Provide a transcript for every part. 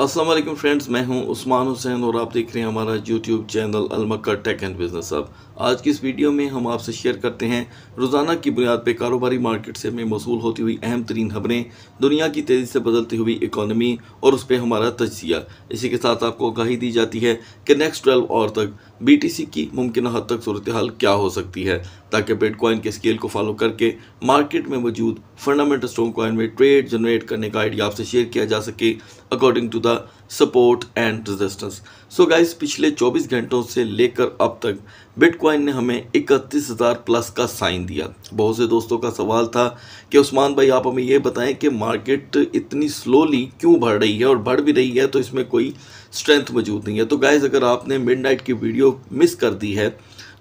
अस्सलाम वालेकुम फ्रेंड्स मैं हूं उस्मान हुसैन और आप देख रहे हैं हमारा यूट्यूब चैनल अलमक्का टेक एंड बिजनेस अब आज की इस वीडियो में हम आपसे शेयर करते हैं रोज़ाना की बुनियाद पर कारोबारी मार्केट से में मौसू होती हुई अहम तरीन खबरें दुनिया की तेज़ी से बदलती हुई इकानमी और उस पर हमारा तजिया इसी के साथ आपको आगाही दी जाती है कि नेक्स्ट ट्वेल्व और तक BTC की मुमकिन हद तक सूरत हाल क्या हो सकती है ताकि बिटकॉइन के स्केल को फॉलो करके मार्केट में मौजूद फंडामेंटल स्टोन कॉइन में ट्रेड जनरेट करने का आइडिया आपसे शेयर किया जा सके according to the support and resistance so so guys पिछले 24 घंटों से लेकर अब तक बिटकॉइन ने हमें 31,000 प्लस का साइन दिया बहुत से दोस्तों का सवाल था कि उस्मान भाई आप हमें ये बताएं कि मार्केट इतनी स्लोली क्यों बढ़ रही है और बढ़ भी रही है तो इसमें कोई स्ट्रेंथ मौजूद नहीं है तो गाइस अगर आपने मिड की वीडियो मिस कर दी है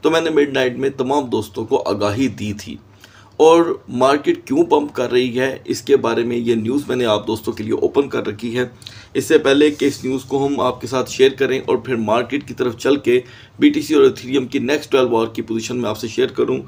तो मैंने मिड में तमाम दोस्तों को आगाही दी थी और मार्केट क्यों पंप कर रही है इसके बारे में ये न्यूज़ मैंने आप दोस्तों के लिए ओपन कर रखी है इससे पहले कि इस न्यूज़ को हम आपके साथ शेयर करें और फिर मार्केट की तरफ चल के बीटीसी और इथेरियम की नेक्स्ट ट्वेल्व आवर की पोजीशन में आपसे शेयर करूं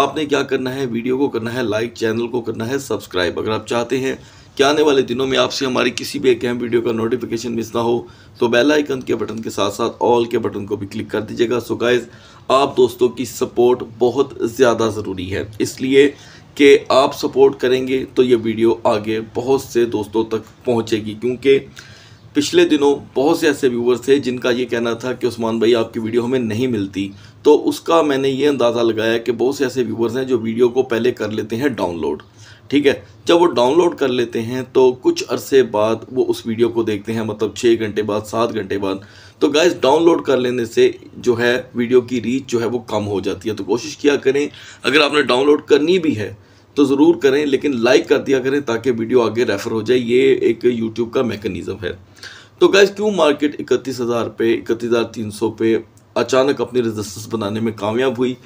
आपने क्या करना है वीडियो को करना है लाइक चैनल को करना है सब्सक्राइब अगर आप चाहते हैं कि आने वाले दिनों में आपसे हमारी किसी भी एक अहम वीडियो का नोटिफिकेशन मिस ना हो तो बेल आइकन के बटन के साथ साथ ऑल के बटन को भी क्लिक कर दीजिएगा सो गाइज आप दोस्तों की सपोर्ट बहुत ज़्यादा ज़रूरी है इसलिए कि आप सपोर्ट करेंगे तो ये वीडियो आगे बहुत से दोस्तों तक पहुँचेगी क्योंकि पिछले दिनों बहुत से ऐसे व्यूवर्स थे जिनका ये कहना था कि उस्मान भाई आपकी वीडियो हमें नहीं मिलती तो उसका मैंने ये अंदाज़ा लगाया कि बहुत से ऐसे व्यूवर्स हैं जो वीडियो को पहले कर लेते हैं डाउनलोड ठीक है जब वो डाउनलोड कर लेते हैं तो कुछ अरसे बाद वो उस वीडियो को देखते हैं मतलब छः घंटे बाद सात घंटे बाद तो गाइस डाउनलोड कर लेने से जो है वीडियो की रीच जो है वो कम हो जाती है तो कोशिश किया करें अगर आपने डाउनलोड करनी भी है तो ज़रूर करें लेकिन लाइक कर दिया करें ताकि वीडियो आगे रेफ़र हो जाए ये एक यूट्यूब का मेकनिज़म है तो गैस क्यों मार्केट इकतीस हज़ार पे इकतीस हज़ार तीन सौ पे अचानक अपनी रजिस्टेंस बनाने में कामयाब हुई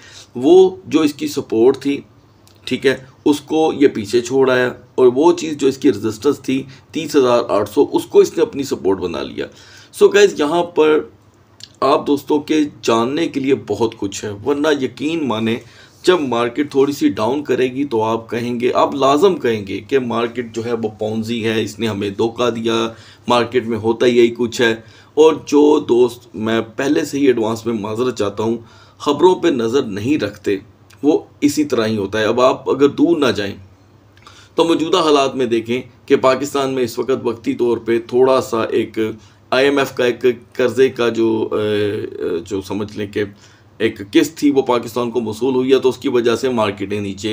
वो जो इसकी सपोर्ट थी ठीक है उसको ये पीछे छोड़ आया और वो चीज़ जो इसकी रजिस्टेंस थी तीस हज़ार आठ सौ उसको इसने अपनी सपोर्ट बना लिया सो गैस यहाँ पर आप दोस्तों के जानने के लिए बहुत कुछ है वरना यकीन माने जब मार्केट थोड़ी सी डाउन करेगी तो आप कहेंगे आप लाजम कहेंगे कि मार्केट जो है वो पौजी है इसने हमें धोखा दिया मार्केट में होता यही कुछ है और जो दोस्त मैं पहले से ही एडवांस में माजरत चाहता हूँ खबरों पे नज़र नहीं रखते वो इसी तरह ही होता है अब आप अगर दूर ना जाएं तो मौजूदा हालात में देखें कि पाकिस्तान में इस वक्त वक्ती तौर पे थोड़ा सा एक आईएमएफ का एक कर्ज़े का जो जो समझ लें कि एक किस्त थी वो पाकिस्तान को मसूल हुई है तो उसकी वजह से मार्केटें नीचे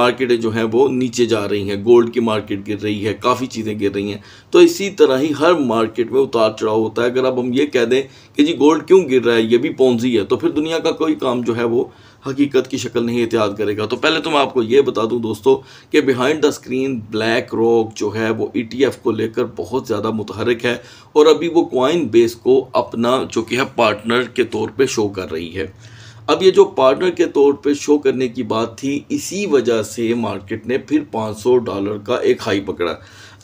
मार्केटें जो हैं वो नीचे जा रही हैं गोल्ड की मार्केट गिर रही है काफ़ी चीज़ें गिर रही हैं तो इसी तरह ही हर मार्केट में उतार चढ़ाव होता है अगर अब हम ये कह दें कि जी गोल्ड क्यों गिर रहा है ये भी पौंजी है तो फिर दुनिया का कोई काम जो है वो हकीकत की शक्ल नहीं एहतियात करेगा तो पहले तो मैं आपको ये बता दूं दोस्तों कि behind the screen BlackRock जो है वो ई e को लेकर बहुत ज़्यादा मुतहरक है और अभी वो क्वाइन बेस को अपना जो कि है पार्टनर के तौर पर शो कर रही है अब ये जो पार्टनर के तौर पे शो करने की बात थी इसी वजह से मार्केट ने फिर 500 डॉलर का एक हाई पकड़ा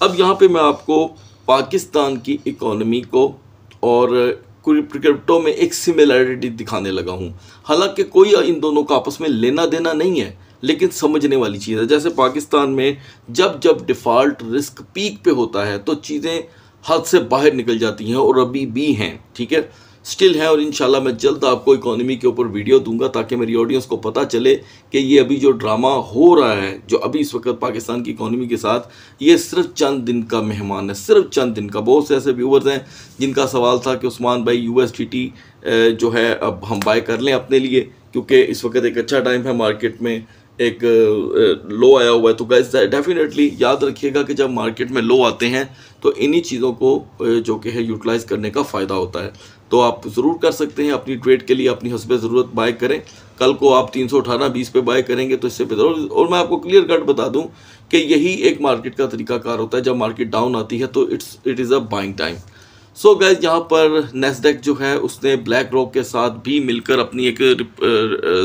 अब यहाँ पे मैं आपको पाकिस्तान की इकोनॉमी को और क्रिप्टो में एक सिमिलैरिटी दिखाने लगा हूँ हालांकि कोई इन दोनों का आपस में लेना देना नहीं है लेकिन समझने वाली चीज़ है जैसे पाकिस्तान में जब जब डिफ़ॉल्ट रिस्क पीक पे होता है तो चीज़ें हद से बाहर निकल जाती हैं और अभी भी हैं ठीक है स्टिल है और इन मैं जल्द आपको इकोनॉमी के ऊपर वीडियो दूंगा ताकि मेरी ऑडियंस को पता चले कि ये अभी जो ड्रामा हो रहा है जो अभी इस वक्त पाकिस्तान की इकोनॉमी के साथ ये सिर्फ चंद दिन का मेहमान है सिर्फ चंद दिन का बहुत से ऐसे व्यूवर्स हैं जिनका सवाल था कि उस्मान भाई यू जो है अब हम बाय कर लें अपने लिए क्योंकि इस वक्त एक अच्छा टाइम है मार्केट में एक लो आया हुआ है तो गैस डेफिनेटली याद रखिएगा कि जब मार्केट में लो आते हैं तो इन्हीं चीज़ों को जो कि है यूटिलाइज़ करने का फ़ायदा होता है तो आप ज़रूर कर सकते हैं अपनी ट्रेड के लिए अपनी हसब ज़रूरत बाय करें कल को आप तीन सौ अठारह बीस पे बाय करेंगे तो इससे बेहतर और मैं आपको क्लियर कट बता दूं कि यही एक मार्केट का तरीका कार होता है जब मार्केट डाउन आती है तो it's it is a buying time so guys यहाँ पर नेस्डेक जो है उसने ब्लैक रॉक के साथ भी मिलकर अपनी एक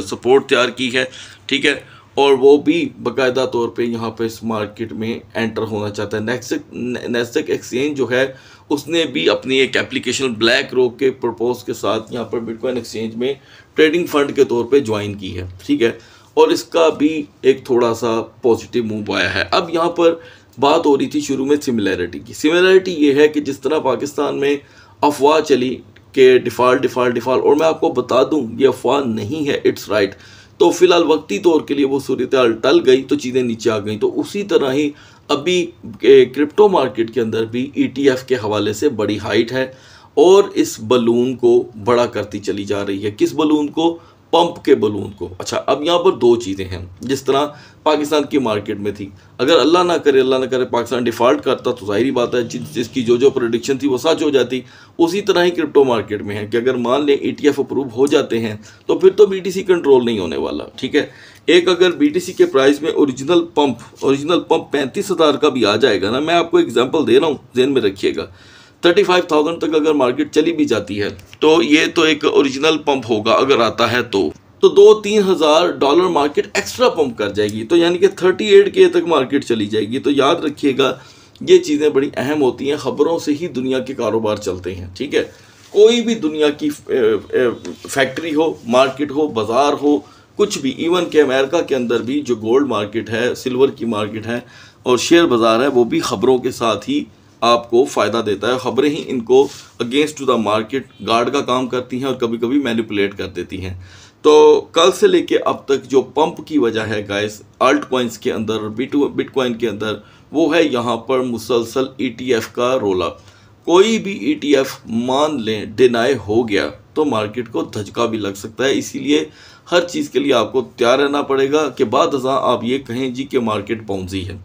सपोर्ट तैयार की है ठीक है और वो भी बाकायदा तौर पे यहाँ पे इस मार्केट में एंटर होना चाहता है नेक्स्ट नेस्टक एक्सचेंज जो है उसने भी अपनी एक एप्लीकेशन ब्लैक रोक के प्रपोज के साथ यहाँ पर बिटकॉइन एक्सचेंज में ट्रेडिंग फंड के तौर पे ज्वाइन की है ठीक है और इसका भी एक थोड़ा सा पॉजिटिव मूव आया है अब यहाँ पर बात हो रही थी शुरू में सिमिलैरिटी की सिमिलैरिटी ये है कि जिस तरह पाकिस्तान में अफवाह चली के डिफ़ाल्ट डिफ़ाल्ट डिफ़ाल्ट और मैं आपको बता दूं ये अफवाह नहीं है इट्स राइट right. तो फिलहाल वक्ती तौर के लिए वो सूरत टल गई तो चीज़ें नीचे आ गई तो उसी तरह ही अभी क्रिप्टो मार्केट के अंदर भी ई e के हवाले से बड़ी हाइट है और इस बलून को बड़ा करती चली जा रही है किस बलून को पंप के बलून को अच्छा अब यहाँ पर दो चीज़ें हैं जिस तरह पाकिस्तान की मार्केट में थी अगर अल्लाह ना करे अल्लाह ना करे पाकिस्तान डिफ़ॉल्ट करता तो जाहिर बात है जिस जिसकी जो जो प्रोडिक्शन थी वो सच हो जाती उसी तरह ही क्रिप्टो मार्केट में है कि अगर मान लें ई e अप्रूव हो जाते हैं तो फिर तो बी कंट्रोल नहीं होने वाला ठीक है एक अगर बी के प्राइस में औरिजिनल पम्प औरिजिनल पम्प पैंतीस हज़ार का भी आ जाएगा ना मैं आपको एग्जाम्पल दे रहा हूँ जेन में रखिएगा थर्टी फाइव थाउजेंड तक अगर मार्केट चली भी जाती है तो ये तो एक ओरिजिनल पंप होगा अगर आता है तो तो दो तीन हज़ार डॉलर मार्केट एक्स्ट्रा पंप कर जाएगी तो यानी कि थर्टी एट के तक मार्केट चली जाएगी तो याद रखिएगा ये चीज़ें बड़ी अहम होती हैं ख़बरों से ही दुनिया के कारोबार चलते हैं ठीक है कोई भी दुनिया की फैक्ट्री हो मार्केट हो बाज़ार हो कुछ भी इवन के अमेरिका के अंदर भी जो गोल्ड मार्केट है सिल्वर की मार्केट है और शेयर बाज़ार है वो भी ख़बरों के साथ ही आपको फ़ायदा देता है खबरें ही इनको against to the market guard का काम करती हैं और कभी कभी मैनिपुलेट कर देती हैं तो कल से लेके अब तक जो पंप की वजह है गाइस अल्ट कोइंस के अंदर बिटकॉइन के अंदर वो है यहाँ पर मुसलसल ईटीएफ e का रोला कोई भी ईटीएफ e मान लें डिनाई हो गया तो मार्केट को धचका भी लग सकता है इसीलिए हर चीज़ के लिए आपको तैयार रहना पड़ेगा कि बाद आप ये कहें जी कि मार्केट पहुँची है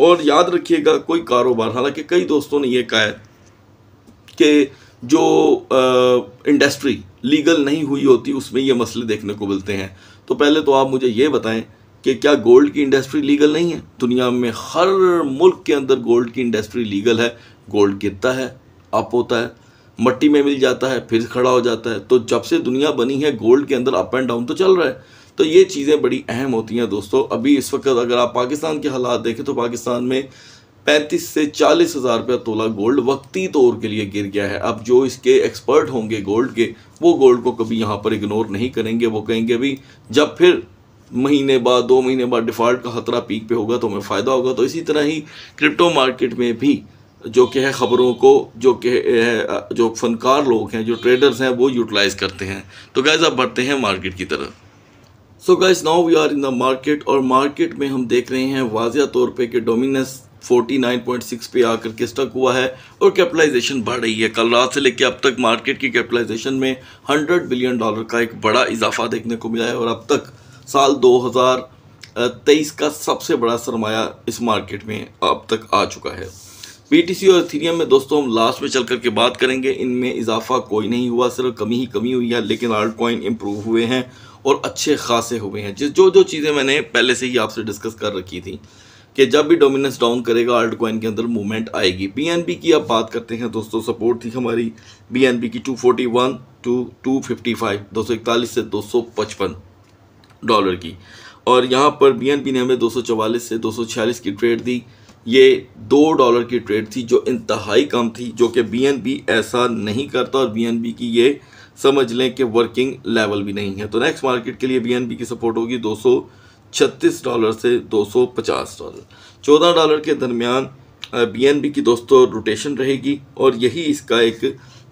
और याद रखिएगा कोई कारोबार हालांकि कई दोस्तों ने यह कहा है कि जो आ, इंडस्ट्री लीगल नहीं हुई होती उसमें ये मसले देखने को मिलते हैं तो पहले तो आप मुझे ये बताएं कि क्या गोल्ड की इंडस्ट्री लीगल नहीं है दुनिया में हर मुल्क के अंदर गोल्ड की इंडस्ट्री लीगल है गोल्ड गिरता है अप होता है मट्टी में मिल जाता है फिर खड़ा हो जाता है तो जब से दुनिया बनी है गोल्ड के अंदर अप एंड डाउन तो चल रहा है तो ये चीज़ें बड़ी अहम होती हैं दोस्तों अभी इस वक्त अगर आप पाकिस्तान के हालात देखें तो पाकिस्तान में पैंतीस से चालीस हज़ार रुपया तोला गोल्ड वक्ती तौर के लिए गिर गया है अब जो इसके एक्सपर्ट होंगे गोल्ड के वो गोल्ड को कभी यहाँ पर इग्नोर नहीं करेंगे वो कहेंगे अभी जब फिर महीने बाद दो महीने बाद डिफ़ॉल्ट का खतरा पीक पे होगा तो हमें फ़ायदा होगा तो इसी तरह ही क्रिप्टो मार्केट में भी जो कि है ख़बरों को जो कि जो फनकार लोग हैं जो ट्रेडर्स हैं वो यूटिलाइज़ करते हैं तो गैज़ आप बढ़ते हैं मार्केट की तरफ so guys now we are in the market और मार्केट में हम देख रहे हैं वाजिया तौर पे कि डोमिनस 49.6 पे आकर के स्टक हुआ है और कैपिटलाइजेशन बढ़ रही है कल रात से लेकर अब तक मार्केट की कैपिटलाइजेशन में 100 बिलियन डॉलर का एक बड़ा इजाफा देखने को मिला है और अब तक साल 2023 का सबसे बड़ा सरमाया इस मार्केट में अब तक आ चुका है बी और थीरियम में दोस्तों हम लास्ट में चल करके बात करेंगे इनमें इजाफा कोई नहीं हुआ सिर्फ कमी ही कमी हुई है लेकिन आर्ट कॉइन इम्प्रूव हुए हैं और अच्छे खासे हुए हैं जिस जो जो चीज़ें मैंने पहले से ही आपसे डिस्कस कर रखी थी कि जब भी डोमिनेंस डाउन करेगा आल्ट कोइन के अंदर मूवमेंट आएगी बीएनबी की आप बात करते हैं दोस्तों सपोर्ट थी हमारी बीएनबी की 241 टू 255 241 से 255 डॉलर की और यहाँ पर बीएनबी ने हमें 244 से 246 की ट्रेड दी ये दो डॉलर की ट्रेड थी जो इंतहाई कम थी जो कि बीएनबी ऐसा नहीं करता और बीएनबी की ये समझ लें कि वर्किंग लेवल भी नहीं है तो नेक्स्ट मार्केट के लिए बी की सपोर्ट होगी दो डॉलर से 250 डॉलर 14 डॉलर के दरमियान बी की दोस्तों रोटेशन रहेगी और यही इसका एक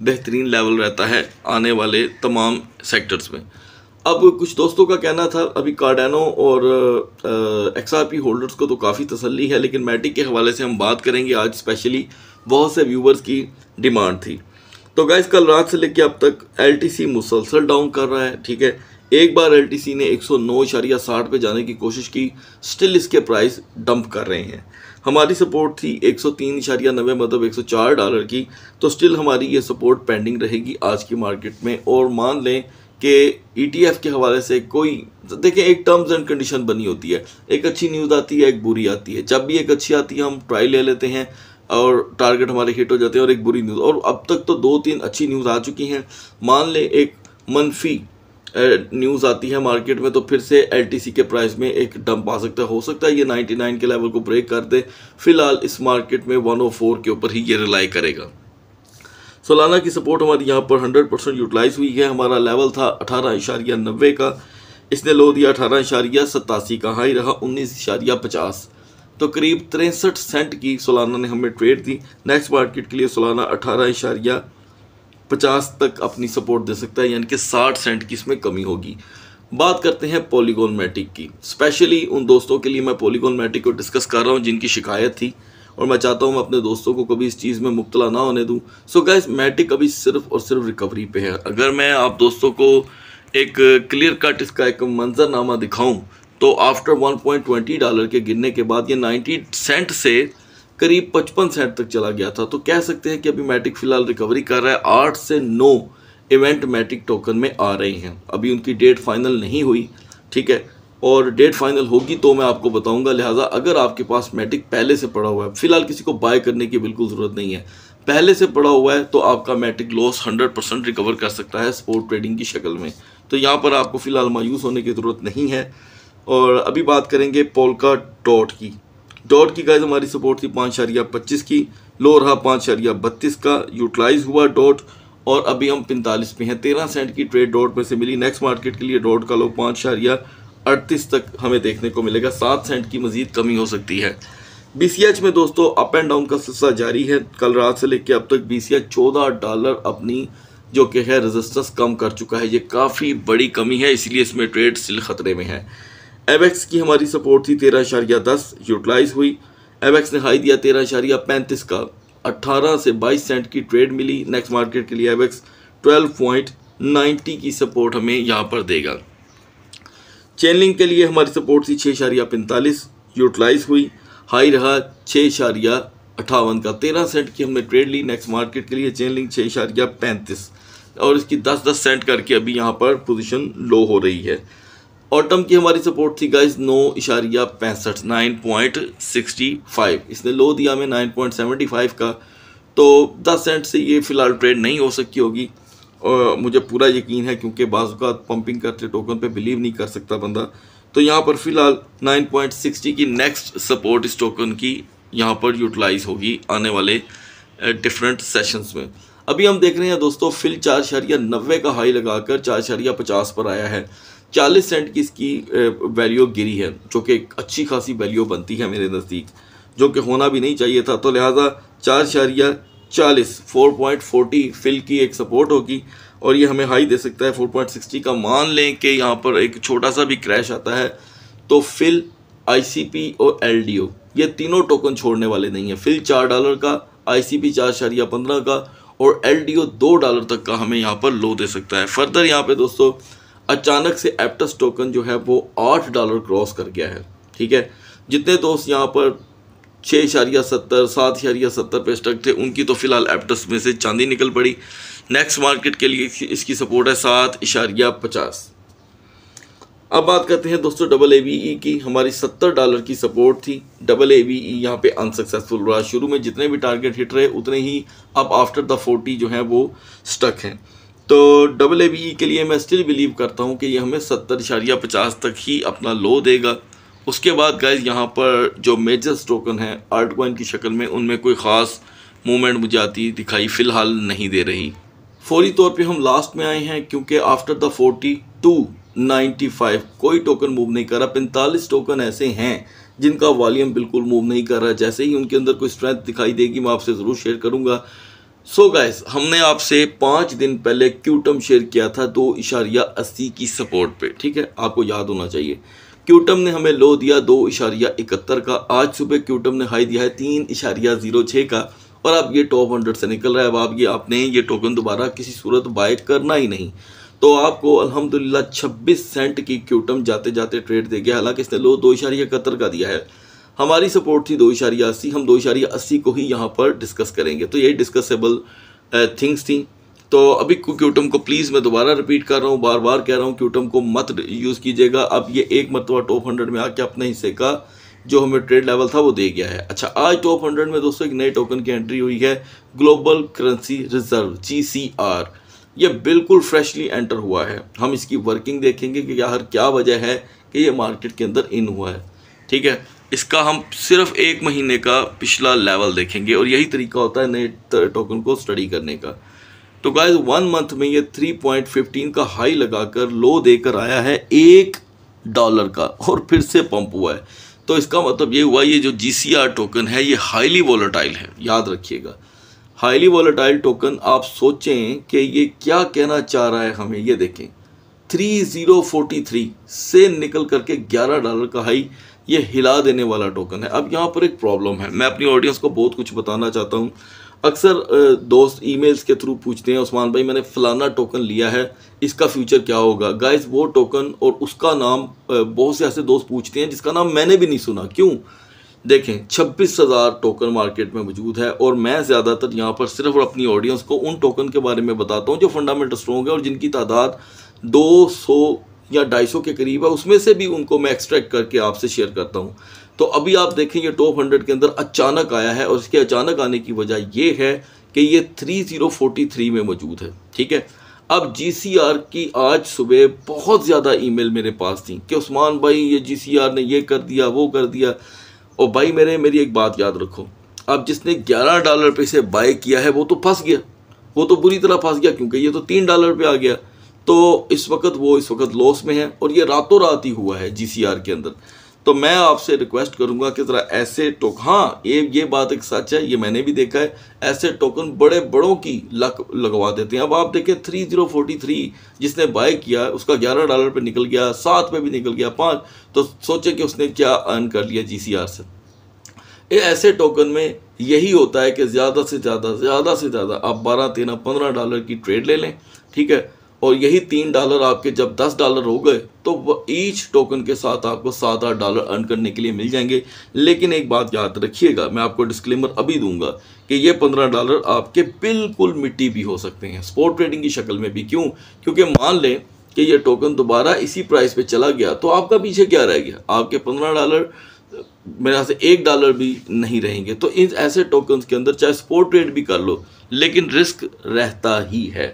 बेहतरीन लेवल रहता है आने वाले तमाम सेक्टर्स में अब कुछ दोस्तों का कहना था अभी कार्डानो और एक्स आर होल्डर्स को तो काफ़ी तसल्ली है लेकिन मैटिक के हवाले से हम बात करेंगे आज स्पेशली बहुत से व्यूवर्स की डिमांड थी तो गाइज कल रात से लेके अब तक सी मुसलसल डाउन कर रहा है ठीक है एक बार सी ने एक सौ नौ इशारिया साठ पर जाने की कोशिश की स्टिल इसके प्राइस डंप कर रहे हैं हमारी सपोर्ट थी एक सौ तीन इशारिया नबे मतलब एक सौ चार डॉलर की तो स्टिल हमारी ये सपोर्ट पेंडिंग रहेगी आज की मार्केट में और मान लें कि ईटीएफ e के हवाले से कोई देखें एक टर्म्स एंड कंडीशन बनी होती है एक अच्छी न्यूज़ आती है एक बुरी आती है जब भी एक अच्छी आती है हम ट्राई ले लेते हैं और टारगेट हमारे हिट हो जाते हैं और एक बुरी न्यूज़ और अब तक तो दो तीन अच्छी न्यूज़ आ चुकी हैं मान लें एक मनफी न्यूज़ आती है मार्केट में तो फिर से एल के प्राइस में एक डंप आ सकता है हो सकता है ये 99 के लेवल को ब्रेक कर दे फिलहाल इस मार्केट में 104 के ऊपर ही ये रिलाई करेगा सोलाना की सपोर्ट हमारी यहाँ पर 100 परसेंट यूटिलाइज हुई है हमारा लेवल था अठारह इशारिया नब्बे का इसने लो दिया अठारह इशारिया सतासी का हाई रहा उन्नीस इशारिया पचास तो करीब तिरसठ सेंट की सोलाना ने हमें ट्रेड दी नेक्स्ट मार्केट के लिए सोलाना अठारह इशारिया पचास तक अपनी सपोर्ट दे सकता है यानी कि साठ सेंट की इसमें कमी होगी बात करते हैं पॉलीगोन मैटिक की स्पेशली उन दोस्तों के लिए मैं पॉलीगोन मैटिक को डिस्कस कर रहा हूँ जिनकी शिकायत थी और मैं चाहता हूँ मैं अपने दोस्तों को कभी इस चीज़ में मुबतला ना होने दूँ सो गैस मैटिक अभी सिर्फ और सिर्फ रिकवरी पे है अगर मैं आप दोस्तों को एक क्लियर कट इसका एक मंजरनामा दिखाऊं तो आफ्टर 1.20 डॉलर के गिरने के बाद ये 90 सेंट से करीब 55 सेंट तक चला गया था तो कह सकते हैं कि अभी मैटिक फ़िलहाल रिकवरी कर रहा है आठ से नौ इवेंट मैटिक टोकन में आ रही हैं अभी उनकी डेट फाइनल नहीं हुई ठीक है और डेट फाइनल होगी तो मैं आपको बताऊंगा लिहाजा अगर आपके पास मैटिक पहले से पड़ा हुआ है फ़िलहाल किसी को बाय करने की बिल्कुल ज़रूरत नहीं है पहले से पड़ा हुआ है तो आपका मैटिक लॉस 100 परसेंट रिकवर कर सकता है स्पोर्ट ट्रेडिंग की शक्ल में तो यहाँ पर आपको फ़िलहाल मायूस होने की ज़रूरत नहीं है और अभी बात करेंगे पोलका डॉट की डॉट की गाइज हमारी सपोर्ट थी पाँच शरिया पच्चीस की लो रहा पाँच शरिया बत्तीस का यूटिलाइज हुआ डॉट और अभी हम पैंतालीस पे हैं तेरह सेंट की ट्रेड डॉट में से मिली नेक्स्ट मार्केट के लिए डॉट का लो पाँच शरिया अड़तीस तक हमें देखने को मिलेगा सात सेंट की मजीद कमी हो सकती है बी में दोस्तों अप एंड डाउन का सिलसिला जारी है कल रात से लेकर अब तक बी सी डॉलर अपनी जो कि है रजिस्टर्स कम कर चुका है ये काफ़ी बड़ी कमी है इसलिए इसमें ट्रेड सिल खतरे में है एवेक्स की हमारी सपोर्ट थी तेरह इशारिया दस यूटिलाइज हुई एवेक्स ने हाई दिया तेरह इशारिया पैंतीस का अट्ठारह से बाईस सेंट की ट्रेड मिली नेक्स्ट मार्केट के लिए एवेक्स ट्वेल्व पॉइंट नाइन्टी की सपोर्ट हमें यहाँ पर देगा चेनलिंग के लिए हमारी सपोर्ट थी छः इशारिया पैंतालीस यूटिलाइज हुई हाई रहा छः इशारिया अट्ठावन का तेरह सेंट की हमने ट्रेड ली नेक्स्ट मार्केट के लिए चेनलिंग छः इशारिया पैंतीस और इसकी दस दस सेंट करके अभी यहाँ पर पोजीशन लो हो रही है ऑटम की हमारी सपोर्ट थी गाइज नौ इशारिया पैंसठ नाइन पॉइंट सिक्सटी फाइव इसने लो दिया हमें नाइन पॉइंट सेवेंटी फाइव का तो दस सेंट से ये फ़िलहाल ट्रेड नहीं हो सकी होगी और मुझे पूरा यकीन है क्योंकि बाज़ात पंपिंग करते टोकन पे बिलीव नहीं कर सकता बंदा तो यहाँ पर फ़िलहाल सिक्सटी की नेक्स्ट सपोर्ट इस टोकन की यहाँ पर यूटिलाइज होगी आने वाले डिफरेंट सेशंस में अभी हम देख रहे हैं दोस्तों फिल चार शरिया नब्बे का हाई लगाकर चार शरिया पचास पर आया है 40 सेंट की इसकी वैल्यू गिरी है जो कि एक अच्छी खासी वैल्यू बनती है मेरे नज़दीक जो कि होना भी नहीं चाहिए था तो लिहाजा चार शरिया चालीस फोर पॉइंट फोर्टी फिल की एक सपोर्ट होगी और ये हमें हाई दे सकता है फोर पॉइंट सिक्सटी का मान लें कि यहाँ पर एक छोटा सा भी क्रैश आता है तो फिल पी और ओ ये तीनों टोकन छोड़ने वाले नहीं है फिल चार डॉलर का सी पी चार शरिया पंद्रह का और ओ दो डॉलर तक का हमें यहाँ पर लो दे सकता है फर्दर यहाँ पे दोस्तों अचानक से एप्टस टोकन जो है वो आठ डॉलर क्रॉस कर गया है ठीक है जितने दोस्त यहाँ पर छः इशारिया सत्तर सात इशारिया सत्तर पे स्टक थे उनकी तो फ़िलहाल एप्टस में से चांदी निकल पड़ी नेक्स्ट मार्केट के लिए इसकी सपोर्ट है सात इशारिया पचास अब बात करते हैं दोस्तों डबल ए बी ई की हमारी सत्तर डॉलर की सपोर्ट थी डबल ए बी ई यहाँ पर अनसक्सेसफुल रहा शुरू में जितने भी टारगेट हिट रहे उतने ही अब आफ्टर द फोर्टी जो है वो स्टक हैं तो डबल ए बी के लिए मैं स्टिल बिलीव करता हूँ कि ये हमें सत्तर इशारिया पचास तक ही अपना लो देगा उसके बाद गाइज यहाँ पर जो मेजर टोकन है आर्ट कॉइन की शक्ल में उनमें कोई ख़ास मूवमेंट मुझे आती दिखाई फ़िलहाल नहीं दे रही फौरी तौर पे हम लास्ट में आए हैं क्योंकि after the forty two ninety five कोई टोकन मूव नहीं कर रहा पैंतालीस टोकन ऐसे हैं जिनका वॉल्यूम बिल्कुल मूव नहीं कर रहा जैसे ही उनके अंदर कोई स्ट्रेंथ दिखाई देगी मैं आपसे ज़रूर शेयर करूँगा सो so गाइस हमने आपसे पाँच दिन पहले क्यूटम शेयर किया था दो इशारिया अस्सी की सपोर्ट पे ठीक है आपको याद होना चाहिए क्यूटम ने हमें लो दिया दो इशारिया इकहत्तर का आज सुबह क्यूटम ने हाई दिया है तीन इशारिया ज़ीरो छः का और अब ये टॉप हंड्रेड से निकल रहा है अब आप ये आपने ये टोकन दोबारा किसी सूरत बाय करना ही नहीं तो आपको अलहमदिल्ला छब्बीस सेंट की क्यूटम जाते जाते ट्रेड दे गया हालांकि इसने लो दो इशारिया इकहत्तर का दिया है हमारी सपोर्ट थी दो इशारिया अस्सी हम दो इशारिया अस्सी को ही यहाँ पर डिस्कस करेंगे तो यही डिस्कसेबल थिंग्स uh, थी तो अभी क्यूटम को प्लीज़ मैं दोबारा रिपीट कर रहा हूँ बार बार कह रहा हूँ क्यूटम को मत यूज़ कीजिएगा अब ये एक मरतबा टॉप हंड्रेड में आके अपने हिस्से का जो हमें ट्रेड लेवल था वो दे गया है अच्छा आज टॉप हंड्रेड में दोस्तों एक नए टोकन की एंट्री हुई है global currency reserve G C R ये बिल्कुल फ्रेशली एंटर हुआ है हम इसकी वर्किंग देखेंगे कि यार क्या वजह है कि ये मार्केट के अंदर इन हुआ है ठीक है इसका हम सिर्फ एक महीने का पिछला लेवल देखेंगे और यही तरीका होता है नए टोकन को स्टडी करने का तो गाइज वन मंथ में ये 3.15 का हाई लगाकर लो देकर आया है एक डॉलर का और फिर से पंप हुआ है तो इसका मतलब ये हुआ ये जो जी टोकन है ये हाईली वॉलेटाइल है याद रखिएगा हाईली वोलेटाइल टोकन आप सोचें कि ये क्या कहना चाह रहा है हमें ये देखें 3043 से निकल करके 11 डॉलर का हाई ये हिला देने वाला टोकन है अब यहाँ पर एक प्रॉब्लम है मैं अपनी ऑडियंस को बहुत कुछ बताना चाहता हूँ अक्सर दोस्त ईमेल्स के थ्रू पूछते हैं उस्मान भाई मैंने फ़लाना टोकन लिया है इसका फ्यूचर क्या होगा गाइस वो टोकन और उसका नाम बहुत से ऐसे दोस्त पूछते हैं जिसका नाम मैंने भी नहीं सुना क्यों देखें छब्बीस हज़ार टोकन मार्केट में मौजूद है और मैं ज़्यादातर यहाँ पर सिर्फ और अपनी ऑडियंस को उन टोकन के बारे में बताता हूँ जो फंडामेंटल स्ट्रॉन्ग है और जिनकी तादाद दो सौ या ढाई सौ के करीब है उसमें से भी उनको मैं एक्सट्रैक्ट करके आपसे शेयर करता हूँ तो अभी आप देखें ये टॉप हंड्रेड के अंदर अचानक आया है और इसके अचानक आने की वजह ये है कि ये थ्री ज़ीरो फोर्टी थ्री में मौजूद है ठीक है अब आर की आज सुबह बहुत ज़्यादा ईमेल मेरे पास थी कि उस्मान भाई ये आर ने ये कर दिया वो कर दिया और भाई मेरे मेरी एक बात याद रखो अब जिसने 11 डॉलर पे इसे बाय किया है वो तो फंस गया वो तो बुरी तरह फंस गया क्योंकि ये तो तीन डॉलर पे आ गया तो इस वक्त वो इस वक्त लॉस में है और ये रातों रात ही हुआ है जीसीआर के अंदर तो मैं आपसे रिक्वेस्ट करूंगा कि ज़रा ऐसे टोकन हाँ ये ये बात एक सच है ये मैंने भी देखा है ऐसे टोकन बड़े बड़ों की लक लगवा देते हैं अब आप देखें थ्री जीरो फोर्टी थ्री जिसने बाय किया उसका ग्यारह डॉलर पे निकल गया सात पे भी निकल गया पाँच तो सोचे कि उसने क्या अर्न कर लिया जी से ये ऐसे टोकन में यही होता है कि ज़्यादा से ज़्यादा ज़्यादा से ज़्यादा आप बारह तेरह पंद्रह डॉलर की ट्रेड ले लें ठीक है और यही तीन डॉलर आपके जब दस डॉलर हो गए तो ईच टोकन के साथ आपको सात आठ डॉलर अर्न करने के लिए मिल जाएंगे लेकिन एक बात याद रखिएगा मैं आपको डिस्क्लेमर अभी दूंगा कि ये पंद्रह डॉलर आपके बिल्कुल मिट्टी भी हो सकते हैं स्पोर्ट ट्रेडिंग की शक्ल में भी क्यों क्योंकि मान लें कि यह टोकन दोबारा इसी प्राइस पर चला गया तो आपका पीछे क्या रह गया आपके पंद्रह डॉलर मेरे यहाँ से एक डॉलर भी नहीं रहेंगे तो इन ऐसे टोकन के अंदर चाहे स्पोर्ट ट्रेड भी कर लो लेकिन रिस्क रहता ही है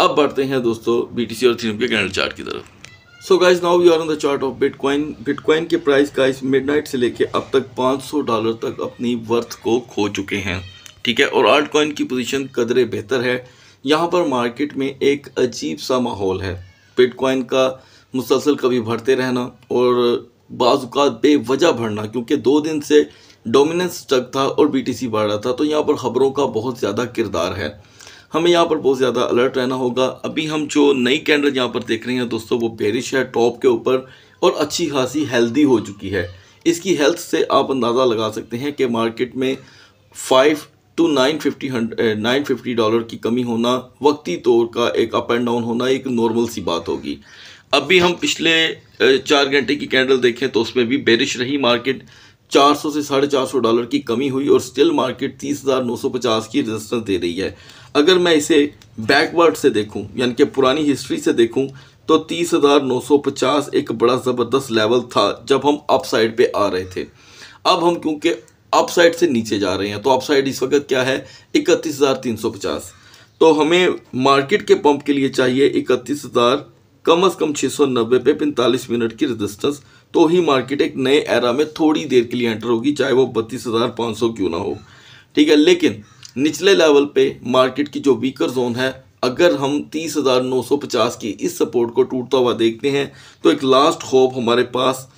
अब बढ़ते हैं दोस्तों बीटीसी और थीम के कैंडल चार्ट की तरफ so guys now we are on the chart of Bitcoin Bitcoin के प्राइस गाइज मिडनाइट से लेके अब तक 500 डॉलर तक अपनी वर्थ को खो चुके हैं ठीक है और आर्ट कॉइन की पोजीशन कदरे बेहतर है यहाँ पर मार्केट में एक अजीब सा माहौल है बिटकॉइन का मुसलसल कभी भरते रहना और बाजुकात बेवजह भरना क्योंकि दो दिन से डोमिनेंस स्टक था और सी बढ़ रहा था तो यहाँ पर खबरों का बहुत ज़्यादा किरदार है हमें यहाँ पर बहुत ज़्यादा अलर्ट रहना होगा अभी हम जो नई कैंडल यहाँ पर देख रहे हैं दोस्तों वो बेरिश है टॉप के ऊपर और अच्छी खासी हेल्दी हो चुकी है इसकी हेल्थ से आप अंदाज़ा लगा सकते हैं कि मार्केट में five two nine fifty nine fifty dollar की कमी होना वक्ती तौर का एक अप एंड डाउन होना एक नॉर्मल सी बात होगी अभी हम पिछले eh, चार घंटे की कैंडल देखें तो उसमें भी बेरिश रही मार्केट 400 से साढ़े चार सौ डॉलर की कमी हुई और स्टिल मार्केट 30,950 की रेजिस्टेंस दे रही है अगर मैं इसे बैकवर्ड से देखूं यानी कि पुरानी हिस्ट्री से देखूं तो 30,950 एक बड़ा ज़बरदस्त लेवल था जब हम अप साइड पे आ रहे थे अब हम क्योंकि अप साइड से नीचे जा रहे हैं तो अप साइड इस वक्त क्या है 31,350 तो हमें मार्केट के पंप के लिए चाहिए 31,000 कम अज़ कम 690 पे 45 मिनट की रजिस्टेंस तो ही मार्केट एक नए एरा में थोड़ी देर के लिए एंटर होगी चाहे वो बत्तीस क्यों ना हो ठीक है लेकिन निचले लेवल पे मार्केट की जो वीकर जोन है अगर हम 30,950 की इस सपोर्ट को टूटता हुआ देखते हैं तो एक लास्ट होप हमारे पास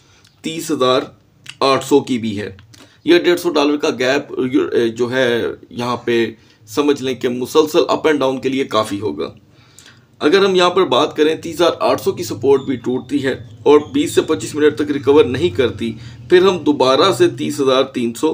30,800 की भी है यह 150 डॉलर का गैप जो है यहाँ पे समझ लें कि मुसलसल अप एंड डाउन के लिए काफ़ी होगा अगर हम यहाँ पर बात करें तीस हज़ार आठ सौ की सपोर्ट भी टूटती है और बीस से पच्चीस मिनट तक रिकवर नहीं करती फिर हम दोबारा से तीस हज़ार तीन सौ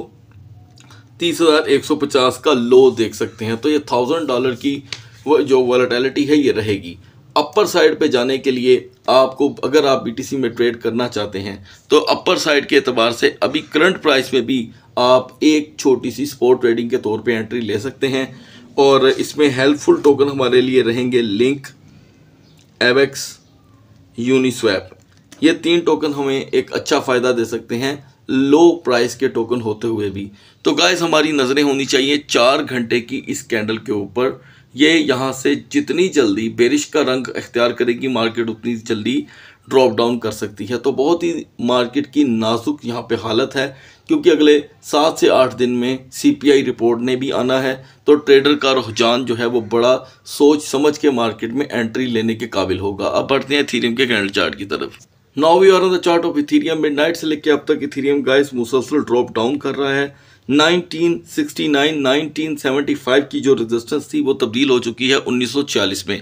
तीस हज़ार एक सौ पचास का लो देख सकते हैं तो ये थाउजेंड डॉलर की वो जो वॉलेटलिटी है ये रहेगी अपर साइड पे जाने के लिए आपको अगर आप बीटीसी में ट्रेड करना चाहते हैं तो अपर साइड के अतबार से अभी करंट प्राइस में भी आप एक छोटी सी स्पोर्ट ट्रेडिंग के तौर पे एंट्री ले सकते हैं और इसमें हेल्पफुल टोकन हमारे लिए रहेंगे लिंक एवेक्स यूनिस्वैप ये तीन टोकन हमें एक अच्छा फ़ायदा दे सकते हैं लो प्राइस के टोकन होते हुए भी तो गाइस हमारी नज़रें होनी चाहिए चार घंटे की इस कैंडल के ऊपर ये यहाँ से जितनी जल्दी बेरिश का रंग अख्तियार करेगी मार्केट उतनी जल्दी ड्रॉप डाउन कर सकती है तो बहुत ही मार्केट की नाजुक यहाँ पे हालत है क्योंकि अगले सात से आठ दिन में सीपीआई रिपोर्ट ने भी आना है तो ट्रेडर का रुझान जो है वो बड़ा सोच समझ के मार्केट में एंट्री लेने के काबिल होगा अब बढ़ते हैं थीरियम के कैंडल चार्ट की तरफ now we are on the chart of Ethereum night से लेकर अब तक इथीरियम गाइस मुसलसल ड्रॉप डाउन कर रहा है 1969, 1975 की जो रेजिस्टेंस थी वो तब्दील हो चुकी है 1940 में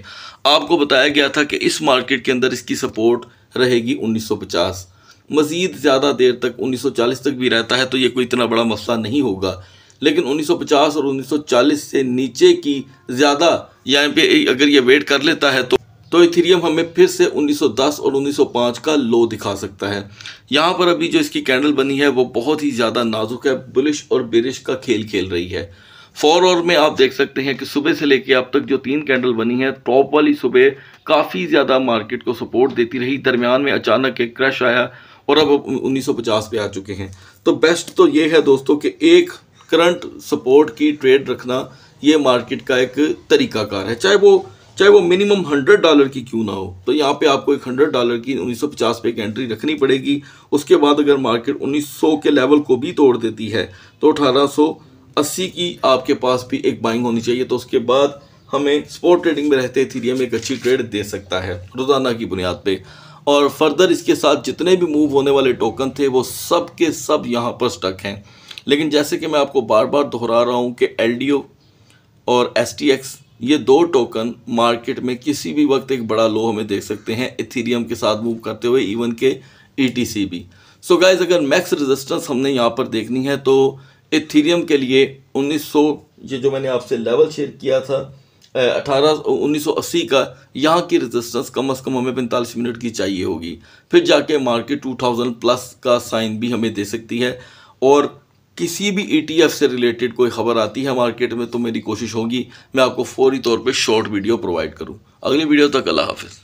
आपको बताया गया था कि इस मार्केट के अंदर इसकी सपोर्ट रहेगी 1950 मज़ीद ज़्यादा देर तक 1940 तक भी रहता है तो ये कोई इतना बड़ा मसला नहीं होगा लेकिन 1950 और 1940 से नीचे की ज़्यादा यहाँ पे अगर ये वेट कर लेता है तो तो इथेरियम हमें फिर से 1910 और 1905 का लो दिखा सकता है यहाँ पर अभी जो इसकी कैंडल बनी है वो बहुत ही ज़्यादा नाजुक है बुलिश और बिरिश का खेल खेल रही है फॉर और में आप देख सकते हैं कि सुबह से लेकर अब तक जो तीन कैंडल बनी है टॉप वाली सुबह काफ़ी ज़्यादा मार्केट को सपोर्ट देती रही दरमियान में अचानक एक क्रश आया और अब 1950 पे आ चुके हैं तो बेस्ट तो ये है दोस्तों कि एक करंट सपोर्ट की ट्रेड रखना ये मार्केट का एक तरीकाकार है चाहे वो चाहे वो मिनिमम हंड्रेड डॉलर की क्यों ना हो तो यहाँ पे आपको एक हंड्रेड डॉलर की 1950 पे एक एंट्री रखनी पड़ेगी उसके बाद अगर मार्केट 1900 के लेवल को भी तोड़ देती है तो 1880 की आपके पास भी एक बाइंग होनी चाहिए तो उसके बाद हमें स्पोर्ट ट्रेडिंग में रहते थीरियम एक अच्छी ट्रेड दे सकता है रोज़ाना की बुनियाद पर और फर्दर इसके साथ जितने भी मूव होने वाले टोकन थे वो सब के सब यहाँ पर स्टक हैं लेकिन जैसे कि मैं आपको बार बार दोहरा रहा हूँ कि एल और एस ये दो टोकन मार्केट में किसी भी वक्त एक बड़ा लो हमें देख सकते हैं इथीरियम के साथ मूव करते हुए इवन के ई भी सो so गाइज अगर मैक्स रेजिस्टेंस हमने यहाँ पर देखनी है तो इथीरियम के लिए 1900 ये जो मैंने आपसे लेवल शेयर किया था अठारह उन्नीस का यहाँ की रेजिस्टेंस कम अज़ कम हमें पैंतालीस मिनट की चाहिए होगी फिर जाके मार्केट 2000 प्लस का साइन भी हमें दे सकती है और किसी भी ई e से रिलेटेड कोई खबर आती है मार्केट में तो मेरी कोशिश होगी मैं आपको फौरी तौर पर शॉर्ट वीडियो प्रोवाइड करूँ अगली वीडियो तक अल्लाह हाफिज़